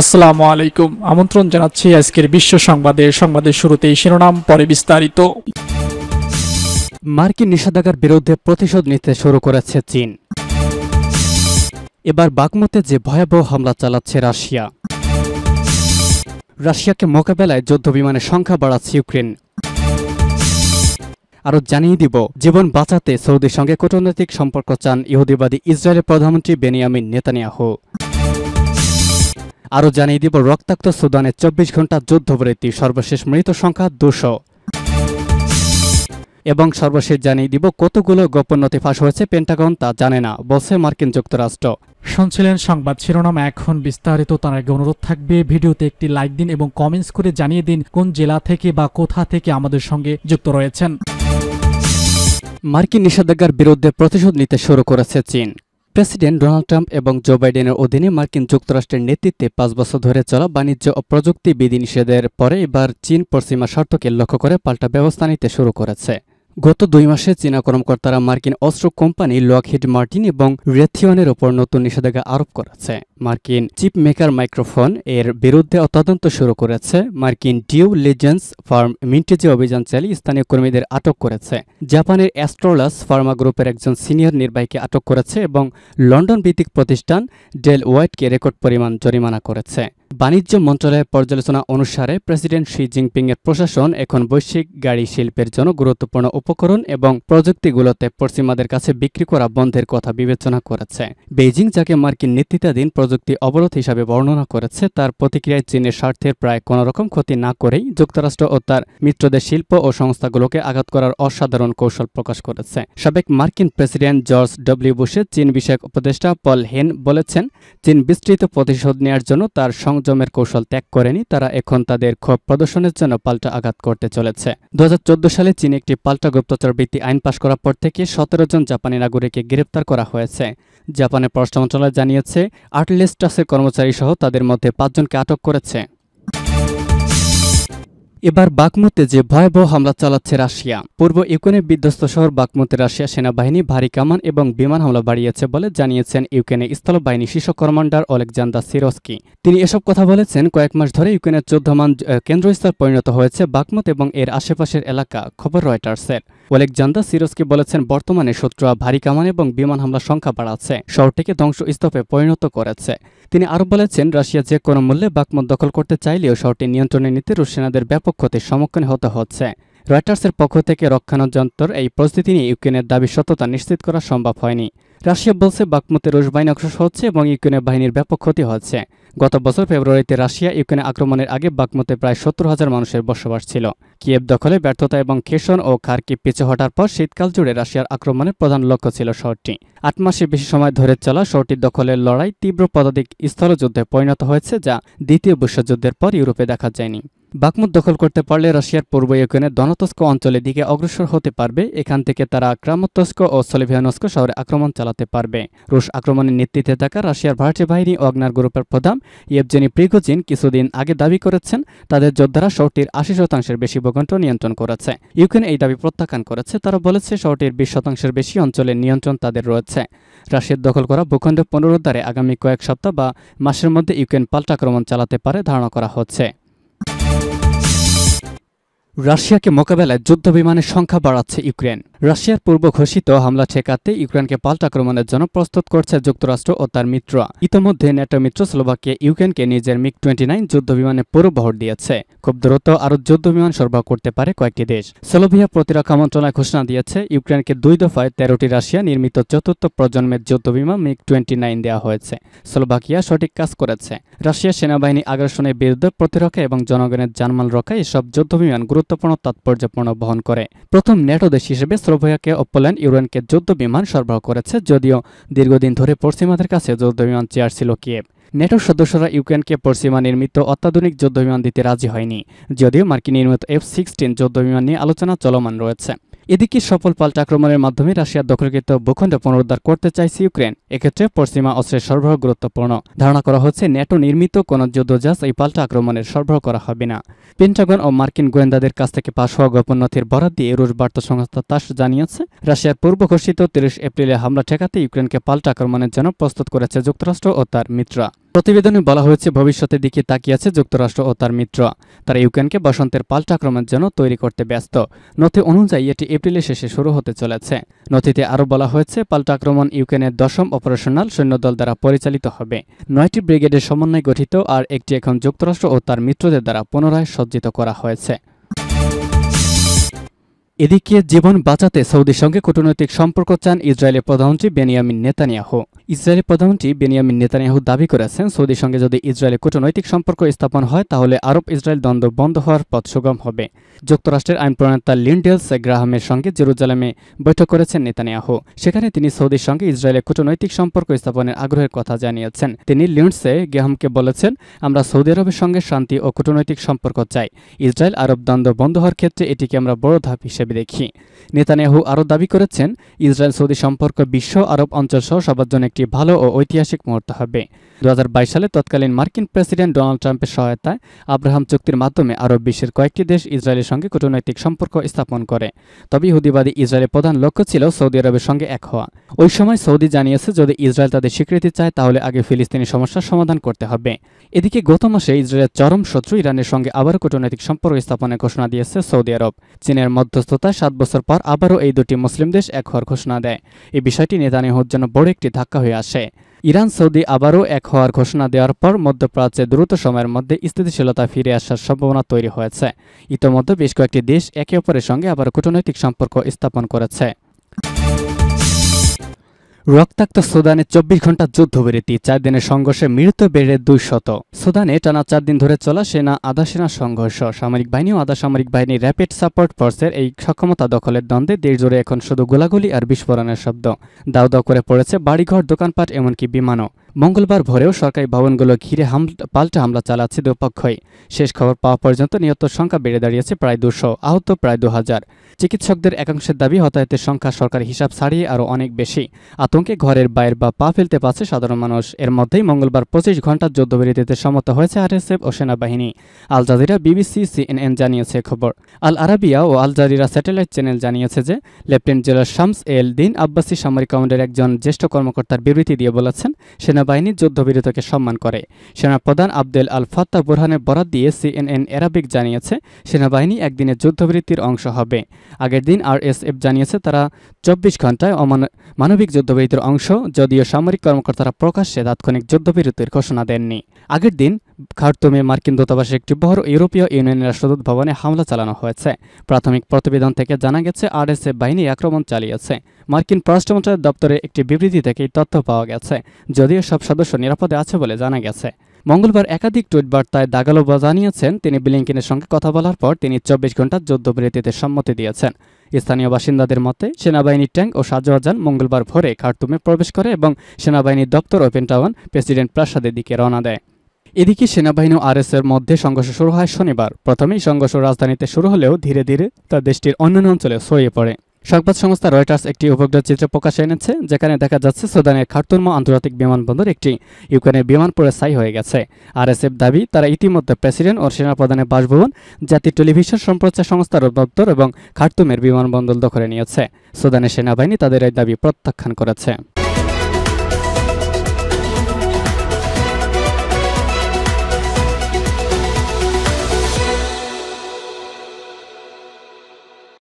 আসসালামু আলাইকুম আমন্ত্রণ জানাচ্ছি আজকের বিশ্ব সংবাদে সংবাদের শুরুতেই শিরোনাম পরে বিস্তারিত মার্কিন নিষেধাজ্ঞার বিরুদ্ধে প্রতিশোধ নিতে শুরু করেছে চীন এবার বাগমতে যে ভয়াবহ হামলা চালাচ্ছে রাশিয়া রাশিয়াকে মোকাবেলায় যুদ্ধ বিমানের সংখ্যা বাড়াচ্ছে ইউক্রেন আরও জানিয়ে দিব জীবন বাঁচাতে সৌদির সঙ্গে কূটনৈতিক সম্পর্ক চান ইহুদিবাদী ইসরায়েলের প্রধানমন্ত্রী বেনিয়ামিন নেতানিয়াহু আরও জানিয়ে দিব রক্তাক্ত সুদানে চব্বিশ ঘন্টা যুদ্ধবৃত্তি সর্বশেষ মৃত সংখ্যা দুশো এবং সর্বশেষ জানিয়ে দিব কতগুলো গোপন নথি ফাঁস হয়েছে পেন্টাগন তা জানে না বলছে মার্কিন যুক্তরাষ্ট্র শুনছিলেন সংবাদ শিরোনাম এখন বিস্তারিত তার আগে অনুরোধ থাকবে ভিডিওতে একটি লাইক দিন এবং কমেন্টস করে জানিয়ে দিন কোন জেলা থেকে বা কোথা থেকে আমাদের সঙ্গে যুক্ত রয়েছেন মার্কিন নিষেধাজ্ঞার বিরুদ্ধে প্রতিশোধ নিতে শুরু করেছে চীন প্রেসিডেন্ট ডোনাল্ড ট্রাম্প এবং জো বাইডেনের অধীনে মার্কিন যুক্তরাষ্ট্রের নেতৃত্বে পাঁচ বছর ধরে চলা বাণিজ্য ও প্রযুক্তি বিধিনিষেধের পরে এবার চীন পশ্চিমা স্বার্থকে লক্ষ্য করে পাল্টা ব্যবস্থা নিতে শুরু করেছে গত দুই মাসে চীনা কর্মকর্তারা মার্কিন অস্ত্র কোম্পানি লকহিড মার্টিন এবং রেথিয়নের ওপর নতুন নিষেধাজ্ঞা আরোপ করেছে মার্কিন চিপ মেকার মাইক্রোফোন এর বিরুদ্ধে তদন্ত শুরু করেছে মার্কিন ডিউ লিজেন্স ফার্ম মিন্টেজি অভিযান চালিয়ে স্থানীয় কর্মীদের আটক করেছে জাপানের অ্যাস্ট্রোলাস ফার্মা গ্রুপের একজন সিনিয়র নির্বাহীকে আটক করেছে এবং লন্ডন ভিত্তিক প্রতিষ্ঠান ডেল ওয়াইটকে রেকর্ড পরিমাণ জরিমানা করেছে বাণিজ্য মন্ত্রণালয়ের পর্যালোচনা অনুসারে প্রেসিডেন্ট শি জিনপিংয়ের প্রশাসন এখন বৈশ্বিক গাড়ি শিল্পের জন্য গুরুত্বপূর্ণ উপকরণ এবং প্রযুক্তিগুলোতে পশ্চিমাদের কাছে বিক্রি করা বন্ধের কথা বিবেচনা করেছে বেইজিং যাকে মার্কিন নেতৃত্বাধীন প্রযুক্তি অবরোধ হিসাবে বর্ণনা করেছে তার প্রতিক্রিয়ায় চীনের স্বার্থের প্রায় কোনোরকম ক্ষতি না করেই যুক্তরাষ্ট্র ও তার মিত্রদের শিল্প ও সংস্থাগুলোকে আঘাত করার অসাধারণ কৌশল প্রকাশ করেছে সাবেক মার্কিন প্রেসিডেন্ট জর্জ ডব্লিউ বুশের চীন বিষয়ক উপদেষ্টা পল হেন বলেছেন চীন বিস্তৃত প্রতিশোধ নেওয়ার জন্য তার সং সংযমের কৌশল ত্যাগ করেনি তারা এখন তাদের ক্ষোভ প্রদর্শনের জন্য পাল্টা আঘাত করতে চলেছে দু সালে চীন একটি পাল্টা গুপ্তচর বৃত্তি আইন পাশ করার পর থেকে সতেরো জন জাপানি নাগরিককে গ্রেপ্তার করা হয়েছে জাপানের পররাষ্ট্র মন্ত্রণালয় জানিয়েছে আর্টলিস্টাসের কর্মচারী সহ তাদের মধ্যে পাঁচজনকে আটক করেছে এবার বাকমুতে যে ভয়াবহ হামলা চালাচ্ছে রাশিয়া পূর্ব ইউক্রেনের বিধ্বস্ত শহর বাকমুতে রাশিয়া সেনাবাহিনী ভারী কামান এবং বিমান হামলা বাড়িয়েছে বলে জানিয়েছেন ইউক্রেনের স্থলবাহিনী শীর্ষ কমান্ডার অলেকজান্ডার সিরস্কি তিনি এসব কথা বলেছেন কয়েক মাস ধরে ইউক্রেনের চোদ্দমান কেন্দ্রস্থল পরিণত হয়েছে বাকমুত এবং এর আশেপাশের এলাকা খবর রয়টার্সের ওয়ালেকজান্দা সিরোসকি বলেছেন বর্তমানে শত্রুরা ভারী কামান এবং বিমান হামলার সংখ্যা বাড়াচ্ছে শহরটিকে ধ্বংসস্তপে পরিণত করেছে তিনি আরও বলেছেন রাশিয়া যে কোনো মূল্যে বাকমত দখল করতে চাইলেও শহরটি নিয়ন্ত্রণে নিতে রুশ সেনাদের ব্যাপক ক্ষতির সম্মুখীন হতে হচ্ছে রয়টার্সের পক্ষ থেকে রক্ষানোযন্ত্র এই প্রস্তুতি নিয়ে ইউক্রেনের দাবি সত্যতা নিশ্চিত করা সম্ভব হয়নি রাশিয়া বলছে বাকমতে রুশ বাহিনী অগ্রসর হচ্ছে এবং ইউক্রেনের বাহিনীর ব্যাপক ক্ষতি হচ্ছে গত বছর ফেব্রুয়ারিতে রাশিয়া ইউক্রেনে আক্রমণের আগে বাকমতে প্রায় সত্তর হাজার মানুষের বসবাস ছিল কিয়েব দখলে ব্যর্থতা এবং খেসন ও খার্কি পিছু হটার পর শীতকাল জুড়ে রাশিয়ার আক্রমণের প্রধান লক্ষ্য ছিল শহরটি আট মাসে বেশি সময় ধরে চলা শহরটির দখলের লড়াই তীব্র পদাতিক স্থলযুদ্ধে পরিণত হয়েছে যা দ্বিতীয় বিশ্বযুদ্ধের পর ইউরোপে দেখা যায়নি বাকমুদ দখল করতে পারলে রাশিয়ার পূর্ব ইউক্রেনের দনতস্ক অঞ্চলের দিকে অগ্রসর হতে পারবে এখান থেকে তারা ক্রামতস্ক ও সলিভিয়ানস্ক শহরে আক্রমণ চালাতে পারবে রুশ আক্রমণের নেতৃত্বে থাকা রাশিয়ার ভারতীয় বাহিনী অগ্নার গ্রুপের প্রধান ইয়েবজেনি প্রিগোজিন কিছুদিন আগে দাবি করেছেন তাদের যোদ্ধারা শহরটির আশি শতাংশের বেশি ভূখণ্ড নিয়ন্ত্রণ করেছে ইউক্রেন এই দাবি প্রত্যাখ্যান করেছে তারা বলেছে শহরটির বিশ শতাংশের বেশি অঞ্চলের নিয়ন্ত্রণ তাদের রয়েছে রাশিয়ার দখল করা ভূখণ্ড পুনরুদ্ধারে আগামী কয়েক সপ্তাহ বা মাসের মধ্যে ইউক্রেন পাল্টা আক্রমণ চালাতে পারে ধারণা করা হচ্ছে রাশিয়াকে মোকাবেলায় যুদ্ধ বিমানের সংখ্যা বাড়াচ্ছে ইউক্রেন রাশিয়ার পূর্ব ঘোষিত হামলা ঠেকাতে ইউক্রেনকে পাল্টা আক্রমণের জন্য প্রস্তুত করছে যুক্তরাষ্ট্র ও তার মিত্ররা ইতিমধ্যে ন্যাটো মিত্র স্লোভাকিয়া ইউক্রেনকে নিজের মিগ টোয়েন্টি নাইন বিমানে পুরো বহর দিয়েছে খুব দ্রুত আরও বিমান সরবরাহ করতে পারে কয়েকটি দেশ স্লোভিয়া প্রতিরক্ষা মন্ত্রণালয় ঘোষণা দিয়েছে ইউক্রেনকে দুই দফায় তেরোটি রাশিয়া নির্মিত চতুর্থ প্রজন্মের যুদ্ধ বিমান মিগ টোয়েন্টি নাইন দেওয়া হয়েছে স্লোভাকিয়া সঠিক কাজ করেছে রাশিয়ার সেনাবাহিনী আগ্রাসনের বিরুদ্ধে প্রতিরক্ষা এবং জনগণের জানমাল রক্ষায় এসব বিমান গুরুত্ব গুরুত্বপূর্ণ তাৎপর্যপূর্ণ বহন করে প্রথম নেটো দেশ হিসেবে শ্রোভয়াকে ও পোল্যান্ড ইউক্রেনকে যুদ্ধ বিমান সরবরাহ করেছে যদিও দীর্ঘদিন ধরে পশ্চিমাদের কাছে যুদ্ধ বিমান চেয়ার ছিল কিয়েভ নেটোর সদস্যরা ইউক্রেনকে পশ্চিমা নির্মিত অত্যাধুনিক যুদ্ধবিমান দিতে রাজি হয়নি যদিও মার্কিন নির্মিত এফ সিক্সটিন যুদ্ধবিমান নিয়ে আলোচনা চলমান রয়েছে এদিকে সফল পাল্টা আক্রমণের মাধ্যমে রাশিয়ার দখলকৃত ভূখণ্ড পুনরুদ্ধার করতে চাইছে ইউক্রেন এক্ষেত্রে পশ্চিমা অস্ত্রের সরবরাহ গুরুত্বপূর্ণ ধারণা করা হচ্ছে ন্যাটো নির্মিত কোনো যুদ্ধজাহাজ এই পাল্টা আক্রমণের সরবরাহ করা হবে না পেন্টাগন ও মার্কিন গোয়েন্দাদের কাছ থেকে পাশ হওয়া গোপন নথির বরাদ দিয়ে রুশ বার্তা সংস্থা তাস জানিয়েছে রাশিয়ার পূর্ব ঘোষিত তিরিশ এপ্রিলে হামলা ঠেকাতে ইউক্রেনকে পাল্টা আক্রমণের জন্য প্রস্তুত করেছে যুক্তরাষ্ট্র ও তার মিত্রা প্রতিবেদনে বলা হয়েছে ভবিষ্যতের দিকে তাকিয়ে আছে যুক্তরাষ্ট্র ও তার মিত্র তারা ইউক্রেনকে বসন্তের পাল্টা আক্রমণের জন্য তৈরি করতে ব্যস্ত নথি অনুযায়ী এটি এপ্রিলের শেষে শুরু হতে চলেছে নথিতে আরও বলা হয়েছে পাল্টা আক্রমণ ইউক্রেনের দশম অপারেশনাল সৈন্যদল দ্বারা পরিচালিত হবে নয়টি ব্রিগেডের সমন্বয়ে গঠিত আর একটি এখন যুক্তরাষ্ট্র ও তার মিত্রদের দ্বারা পুনরায় সজ্জিত করা হয়েছে এদিকে জীবন বাঁচাতে সৌদির সঙ্গে কূটনৈতিক সম্পর্ক চান ইসরায়েলের প্রধানমন্ত্রী বেনিয়ামিন নেতানিয়াহু ইসরায়েলের প্রধানমন্ত্রী বেনিয়ামিন নেতানিয়াহু দাবি করেছেন সৌদির সঙ্গে যদি ইসরায়েলের কূটনৈতিক সম্পর্ক স্থাপন হয় তাহলে আরব ইসরায়েল দ্বন্দ্ব বন্ধ হওয়ার পথ সুগম হবে যুক্তরাষ্ট্রের আইন প্রণেতা লিন্ডেলস গ্রাহামের সঙ্গে জেরুজালামে বৈঠক করেছেন নেতানিয়াহু সেখানে তিনি সৌদির সঙ্গে ইসরায়েলের কূটনৈতিক সম্পর্ক স্থাপনের আগ্রহের কথা জানিয়েছেন তিনি লিন্ডসে গ্রাহামকে বলেছেন আমরা সৌদি আরবের সঙ্গে শান্তি ও কূটনৈতিক সম্পর্ক চাই ইসরায়েল আরব দ্বন্দ্ব বন্ধ হওয়ার ক্ষেত্রে এটিকে আমরা বড় ধাপ হিসেবে হিসেবে দেখি নেতানিয়াহু আরও দাবি করেছেন ইসরায়েল সৌদি সম্পর্ক বিশ্ব আরব অঞ্চল সহ সবার জন্য একটি ভালো ও ঐতিহাসিক মুহূর্ত হবে দু সালে তৎকালীন মার্কিন প্রেসিডেন্ট ডোনাল্ড ট্রাম্পের সহায়তায় আব্রাহাম চুক্তির মাধ্যমে আরব বিশ্বের কয়েকটি দেশ ইসরায়েলের সঙ্গে কূটনৈতিক সম্পর্ক স্থাপন করে তবে হুদিবাদী ইসরায়েলের প্রধান লক্ষ্য ছিল সৌদি আরবের সঙ্গে এক হওয়া ওই সময় সৌদি জানিয়েছে যদি ইসরায়েল তাদের স্বীকৃতি চায় তাহলে আগে ফিলিস্তিনি সমস্যার সমাধান করতে হবে এদিকে গত মাসে ইসরায়েলের চরম শত্রু ইরানের সঙ্গে আবারও কূটনৈতিক সম্পর্ক স্থাপনের ঘোষণা দিয়েছে সৌদি আরব চীনের মধ্যস্থ মধ্যস্থতায় সাত বছর পর আবারও এই দুটি মুসলিম দেশ এক হওয়ার ঘোষণা দেয় এই বিষয়টি হোর জন্য বড় একটি ধাক্কা হয়ে আসে ইরান সৌদি আবারও এক হওয়ার ঘোষণা দেওয়ার পর মধ্যপ্রাচ্যে দ্রুত সময়ের মধ্যে স্থিতিশীলতা ফিরে আসার সম্ভাবনা তৈরি হয়েছে ইতোমধ্যে বেশ কয়েকটি দেশ একে অপরের সঙ্গে আবার কূটনৈতিক সম্পর্ক স্থাপন করেছে রক্তাক্ত সুদানে চব্বিশ ঘন্টা যুদ্ধ বিরতি চার দিনের সংঘর্ষে মৃত বেড়ে দুই শত সুদানে টানা চার দিন ধরে চলা সেনা আধা সেনা সংঘর্ষ সামরিক বাহিনী ও আধা সামরিক বাহিনী র্যাপিড সাপোর্ট ফোর্সের এই সক্ষমতা দখলের দ্বন্দ্বে দেশ জুড়ে এখন শুধু গোলাগুলি আর বিস্ফোরণের শব্দ দাও দাও করে পড়েছে বাড়িঘর দোকানপাট এমনকি বিমানও মঙ্গলবার ভোরেও সরকারি ভবনগুলো ঘিরে পাল্টা হামলা চালাচ্ছে দুপক্ষই শেষ খবর পাওয়া পর্যন্ত নিহত সংখ্যা বেড়ে দাঁড়িয়েছে প্রায় দুশো আহত প্রায় দু হাজার চিকিৎসকদের একাংশের দাবি হতাহতের সংখ্যা সরকারি হিসাব ছাড়িয়ে আরও অনেক বেশি আতঙ্কে ঘরের বাইর বা পা ফেলতে পারছে সাধারণ মানুষ এর মধ্যেই মঙ্গলবার পঁচিশ ঘন্টার যুদ্ধবিরতিতে সমত হয়েছে আরএসএফ ও সেনাবাহিনী আল জাজিরা বিবিসি সিএনএন জানিয়েছে খবর আল আরাবিয়া ও আল জাজিরা স্যাটেলাইট চ্যানেল জানিয়েছে যে লেফটেন্যান্ট জেনারেল শামস এল দিন আব্বাসী সামরিক কমান্ডের একজন জ্যেষ্ঠ কর্মকর্তার বিবৃতি দিয়ে বলেছেন সেনা সেনাবাহিনী যুদ্ধবিরতিকে সম্মান করে সেনাপ্রধান আবদেল আল ফাত্তা বুরহানের বরাত দিয়ে সিএনএন অ্যারাবিক জানিয়েছে সেনাবাহিনী একদিনে যুদ্ধবিরতির অংশ হবে আগের দিন এফ জানিয়েছে তারা চব্বিশ ঘন্টায় মানবিক যুদ্ধবিরতির অংশ যদিও সামরিক কর্মকর্তারা প্রকাশ্যে তাৎক্ষণিক যুদ্ধবিরতির ঘোষণা দেননি আগের দিন খার্তুমে মার্কিন দূতাবাসে একটি বহর ইউরোপীয় ইউনিয়নের রাষ্ট্রদূত ভবনে হামলা চালানো হয়েছে প্রাথমিক প্রতিবেদন থেকে জানা গেছে আরএসএফ বাহিনী আক্রমণ চালিয়েছে মার্কিন পররাষ্ট্রমন্ত্রণালয়ের দপ্তরের একটি বিবৃতি থেকে এই তথ্য পাওয়া গেছে যদিও সব সদস্য নিরাপদে আছে বলে জানা গেছে মঙ্গলবার একাধিক টুইট বার্তায় দাগালোবা জানিয়েছেন তিনি ব্লিংকিনের সঙ্গে কথা বলার পর তিনি চব্বিশ ঘন্টার যুদ্ধবিরতিতে সম্মতি দিয়েছেন স্থানীয় বাসিন্দাদের মতে সেনাবাহিনীর ট্যাঙ্ক ও সাজোয়াজান মঙ্গলবার ভোরে খার্তুমে প্রবেশ করে এবং সেনাবাহিনীর দপ্তর ওপেন পেন্টাওয়ান প্রেসিডেন্ট প্রাসাদের দিকে রওনা দেয় এদিকে সেনাবাহিনী ও আরএসের মধ্যে সংঘর্ষ শুরু হয় শনিবার প্রথমেই সংঘর্ষ রাজধানীতে শুরু হলেও ধীরে ধীরে তা দেশটির অন্যান্য অঞ্চলে ছড়িয়ে পড়ে সংবাদ সংস্থা রয়টার্স একটি উপগ্রহ চিত্র প্রকাশ এনেছে যেখানে দেখা যাচ্ছে সুদানের খার্তুমা আন্তর্জাতিক বিমানবন্দর একটি ইউক্রেনের বিমান পরে ছাই হয়ে গেছে আরএসএফ দাবি তারা ইতিমধ্যে প্রেসিডেন্ট ও সেনাপ্রধানের বাসভবন জাতীয় টেলিভিশন সম্প্রচার সংস্থার দপ্তর এবং খার্তুমের বিমানবন্দর দখলে নিয়েছে সুদানের সেনাবাহিনী তাদের এই দাবি প্রত্যাখ্যান করেছে